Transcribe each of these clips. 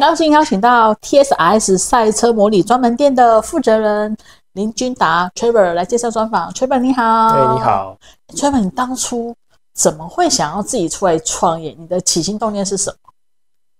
很高兴邀请到 T S S 赛车模拟专门店的负责人林君达 Trevor 来介绍专访。Trevor 你好，哎你好，Trevor，你当初怎么会想要自己出来创业？你的起心动念是什么？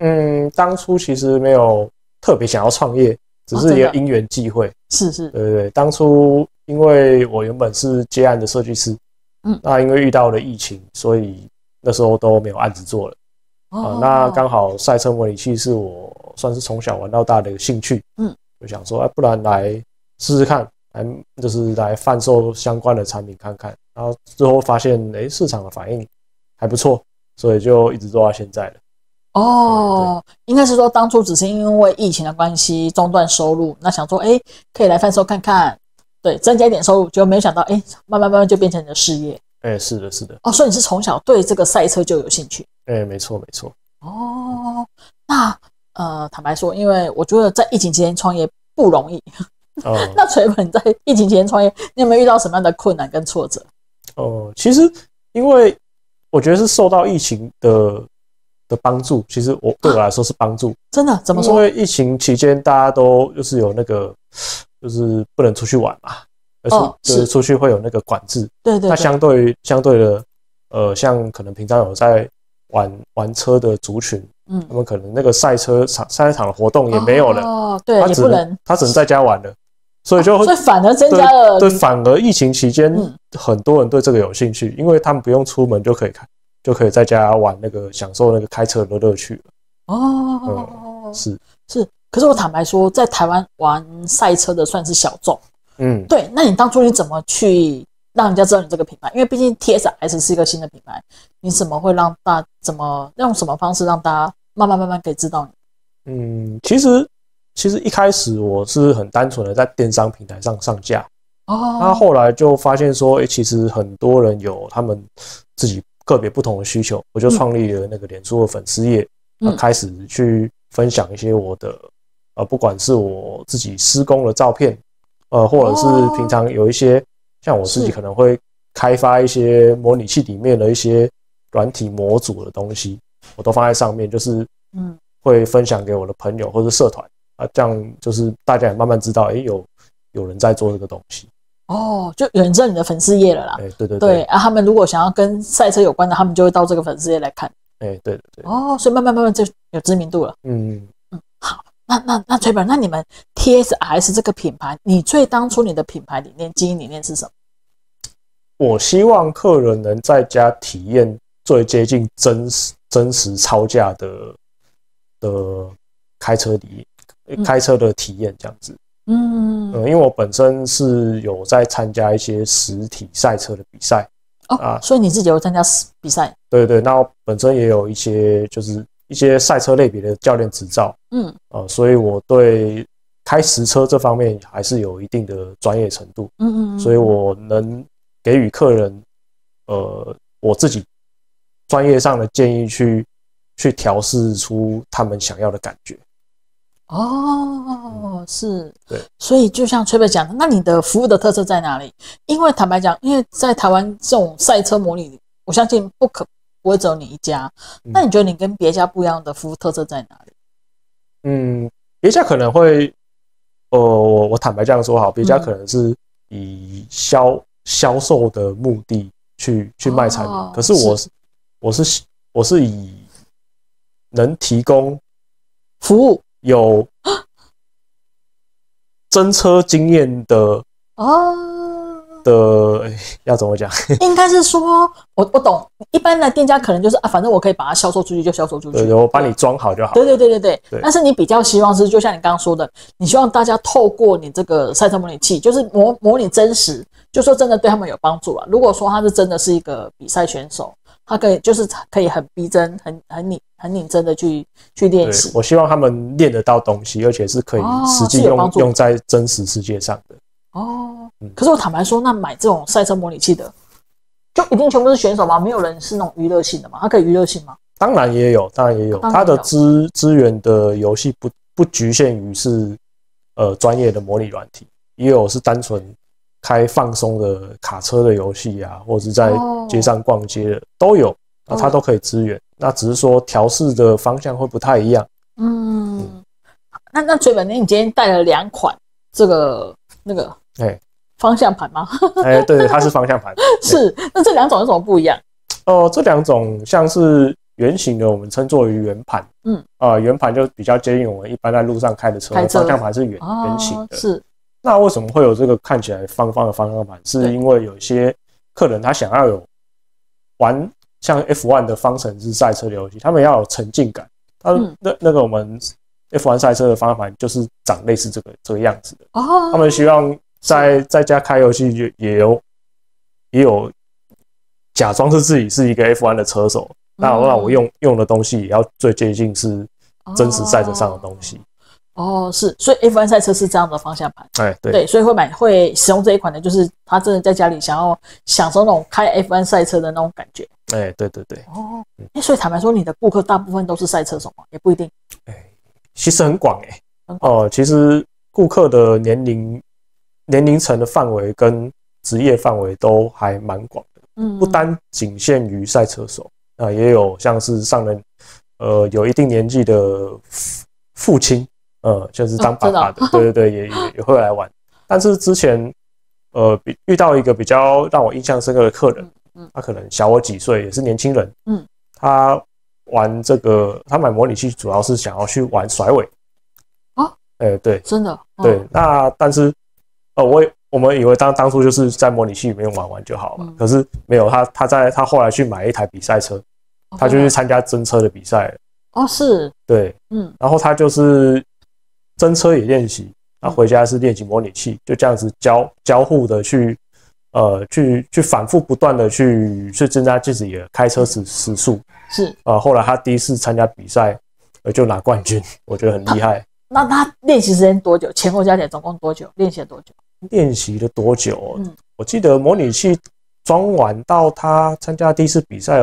嗯，当初其实没有特别想要创业，只是一个因缘际会。是是，对对对。当初因为我原本是接案的设计师，嗯，那因为遇到了疫情，所以那时候都没有案子做了。啊，那刚好赛车模拟器是我算是从小玩到大的一个兴趣，嗯，就想说，哎，不然来试试看，来就是来贩售相关的产品看看，然后最后发现，哎，市场的反应还不错，所以就一直做到现在了。哦，应该是说当初只是因为疫情的关系中断收入，那想说，哎，可以来贩售看看，对，增加一点收入，结果没想到，哎，慢慢慢慢就变成你的事业。哎，是的，是的。哦，所以你是从小对这个赛车就有兴趣。哎，没错没错。哦，那呃，坦白说，因为我觉得在疫情期间创业不容易。哦。那锤文在疫情期间创业，你有没有遇到什么样的困难跟挫折？哦，其实因为我觉得是受到疫情的的帮助，其实我对我来说是帮助。真的？怎么说？因为疫情期间大家都就是有那个，就是不能出去玩嘛，而且就是出去会有那个管制。对对。那相对于相对的，呃，像可能平常有在。玩玩车的族群，嗯，他们可能那个赛车场、赛车场的活动也没有了，哦，对，他只能他只能在家玩了，所以就会反而增加了，对，反而疫情期间，很多人对这个有兴趣，因为他们不用出门就可以看，就可以在家玩那个享受那个开车的乐趣哦，是是，可是我坦白说，在台湾玩赛车的算是小众，嗯，对，那你当初你怎么去？让人家知道你这个品牌，因为毕竟 T S S 是一个新的品牌，你怎么会让大怎么用什么方式让大家慢慢慢慢可以知道你？嗯，其实其实一开始我是很单纯的在电商平台上上架哦，那后来就发现说，哎，其实很多人有他们自己个别不同的需求，我就创立了那个脸书的粉丝页，嗯、开始去分享一些我的呃，不管是我自己施工的照片，呃，或者是平常有一些。像我自己可能会开发一些模拟器里面的一些软体模组的东西，我都放在上面，就是嗯，会分享给我的朋友或者社团啊，这样就是大家也慢慢知道，哎，有有人在做这个东西。哦，就有人在你的粉丝页了啦。哎，对对对。啊，他们如果想要跟赛车有关的，他们就会到这个粉丝页来看。哎，对对对。哦，所以慢慢慢慢就有知名度了。嗯。那那那崔本，那你们 T S S 这个品牌，你最当初你的品牌理念、经营理念是什么？我希望客人能在家体验最接近真实真实超价的的开车体验，开车的体验这样子。嗯，因为我本身是有在参加一些实体赛车的比赛。哦啊，所以你自己有参加比赛？对对，那我本身也有一些就是。一些赛车类别的教练执照，嗯，啊，所以我对开实车这方面还是有一定的专业程度，嗯嗯嗯，所以我能给予客人，呃，我自己专业上的建议去去调试出他们想要的感觉。哦，是，对，所以就像崔贝讲的，那你的服务的特色在哪里？因为坦白讲，因为在台湾这种赛车模拟，我相信不可。不会走你一家，那你觉得你跟别家不一样的服务特色在哪里？嗯，别家可能会，呃，我我坦白这样说好，别家可能是以销销售的目的去去卖产品，可是我是我是我是以能提供服务有真车经验的哦。呃，要怎么讲？应该是说，我我懂一般的店家可能就是啊，反正我可以把它销售出去就销售出去，我帮你装好就好。对对对对对。但是你比较希望是，就像你刚刚说的，你希望大家透过你这个赛车模拟器，就是模模拟真实，就说真的对他们有帮助啊。如果说他是真的是一个比赛选手，他可以就是可以很逼真、很很拧、很认真的去去练习。我希望他们练得到东西，而且是可以实际用用在真实世界上的。哦，可是我坦白说，那买这种赛车模拟器的，就一定全部是选手吗？没有人是那种娱乐性的吗？它可以娱乐性吗？当然也有，当然也有。它的资资源的游戏不不局限于是呃专业的模拟软体，也有是单纯开放松的卡车的游戏啊，或者在街上逛街的都有啊，它都可以资源。那只是说调试的方向会不太一样。嗯，那那追本，你今天带了两款这个。那个，哎，方向盘吗？哎，对，它是方向盘。是，那这两种有什么不一样？哦，这两种像是圆形的，我们称作为圆盘。嗯，啊，圆盘就比较接近我们一般在路上开的车，方向盘是圆圆形的。是，那为什么会有这个看起来方方的方向盘？是因为有些客人他想要有玩像 F1 的方程式赛车的游戏，他们要有沉浸感。他那那个我们。F1 赛车的方向盘就是长类似这个这个样子的哦。他们希望在在家开游戏也也有也有假装是自己是一个 F1 的车手，那我让我用用的东西也要最接近是真实赛车上的东西哦。是，所以 F1 赛车是这样的方向盘，哎对对，所以会买会使用这一款的，就是他真的在家里想要享受那种开 F1 赛车的那种感觉。哎对对对哦，哎所以坦白说，你的顾客大部分都是赛车手吗？也不一定，哎。其实很广哎，哦，其实顾客的年龄、年龄层的范围跟职业范围都还蛮广的，不单仅限于赛车手，那也有像是上了呃有一定年纪的父亲，呃，就是当爸爸的，对对对，也也会来玩。但是之前呃，比遇到一个比较让我印象深刻的客人，他可能小我几岁，也是年轻人，嗯，他。玩这个，他买模拟器主要是想要去玩甩尾啊，哎对，真的对。那但是，呃，我我们以为当当初就是在模拟器里面玩玩就好了，可是没有他，他在他后来去买一台比赛车，他就去参加真车的比赛哦，是，对，嗯。然后他就是真车也练习，他回家是练习模拟器，就这样子交交互的去，呃，去去反复不断的去去增加自己的开车时时速。是啊，后来他第一次参加比赛，呃，就拿冠军，我觉得很厉害。那他练习时间多久？前后加起来总共多久？练习了多久？练习了多久？嗯，我记得模拟器装完到他参加第一次比赛，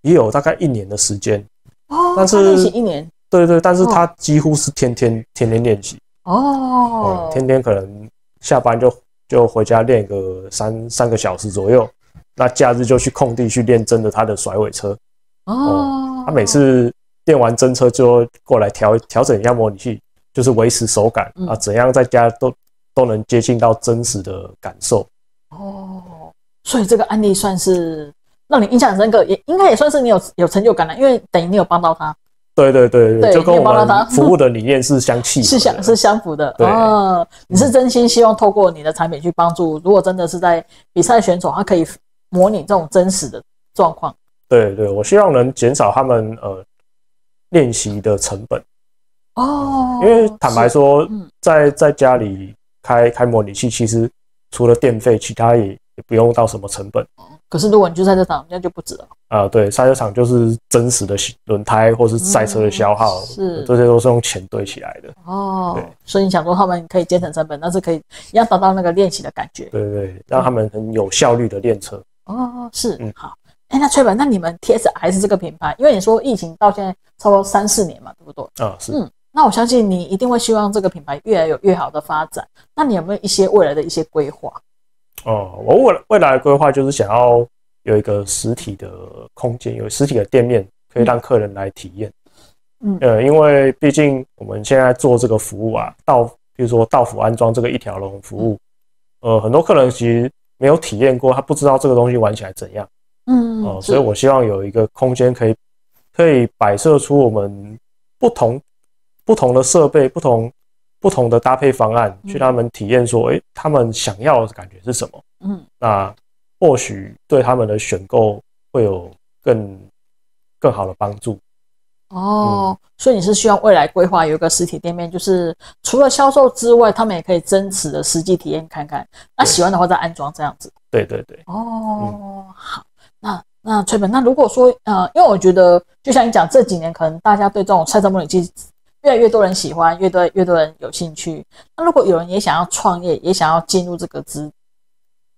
也有大概一年的时间。哦，但是练习一年。对对，但是他几乎是天天天天练习。哦，天天可能下班就就回家练个三三个小时左右，那假日就去空地去练真的他的甩尾车。哦，他每次练完真车就过来调调整一下模拟器，就是维持手感啊，怎样在家都都能接近到真实的感受。哦，所以这个案例算是让你印象深刻，也应该也算是你有有成就感了，因为等于你有帮到他。对对对对，就跟我们服务的理念是相契，是相是相符的哦，你是真心希望透过你的产品去帮助，如果真的是在比赛选手，他可以模拟这种真实的状况。对对，我希望能减少他们呃练习的成本哦，因为坦白说，在在家里开开模拟器，其实除了电费，其他也也不用到什么成本。可是如果你去赛车场，那就不止了。啊，对，赛车场就是真实的轮胎或是赛车的消耗，是这些都是用钱堆起来的。哦，对，所以你想说他们可以节省成本，但是可以要达到那个练习的感觉。对对，让他们很有效率的练车。哦，是，嗯，好。那崔本，那你们 T S 还是这个品牌？因为你说疫情到现在差不多三四年嘛，对不对？啊，是。嗯，那我相信你一定会希望这个品牌越来越有越好的发展。那你有没有一些未来的一些规划？哦，我未来未来的规划就是想要有一个实体的空间，有实体的店面可以让客人来体验。嗯呃，因为毕竟我们现在做这个服务啊，到比如说到府安装这个一条龙服务，呃，很多客人其实没有体验过，他不知道这个东西玩起来怎样。嗯哦，所以我希望有一个空间可以可以摆设出我们不同不同的设备、不同不同的搭配方案，去他们体验，说哎，他们想要的感觉是什么？嗯，那或许对他们的选购会有更更好的帮助。哦，所以你是希望未来规划有一个实体店面，就是除了销售之外，他们也可以真实的实际体验看看。那喜欢的话再安装这样子。对对对。哦，好。那崔本，那如果说呃，因为我觉得就像你讲，这几年可能大家对这种赛车模拟器越来越多人喜欢，越多越多人有兴趣。那如果有人也想要创业，也想要进入这个资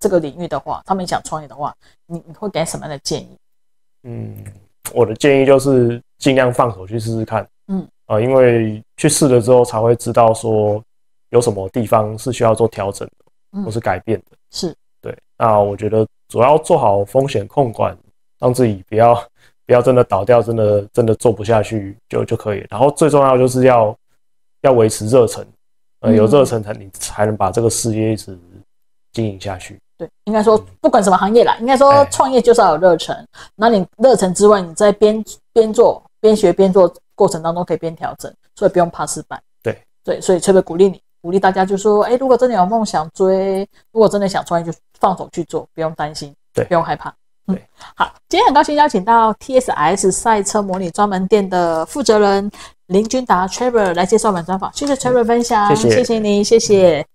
这个领域的话，他们想创业的话，你你会给什么样的建议？嗯，我的建议就是尽量放手去试试看。嗯啊，因为去试了之后才会知道说有什么地方是需要做调整的，或是改变的。是，对。那我觉得主要做好风险控管。让自己不要不要真的倒掉，真的真的做不下去就就可以。然后最重要就是要要维持热忱，呃，有热忱才你才能把这个事业一直经营下去。对，应该说不管什么行业啦，应该说创业就是要有热忱。那、你热忱之外，你在边边做边学边做过程当中可以边调整，所以不用怕失败。对对，所以特别鼓励你，鼓励大家就说：哎，如果真的有梦想追，如果真的想创业，就放手去做，不用担心，对，不用害怕。嗯，好，今天很高兴邀请到 T S S 赛车模拟专门店的负责人林君达 Trevor 来介绍我们专访。谢谢 Trevor 分享，谢谢您，谢谢。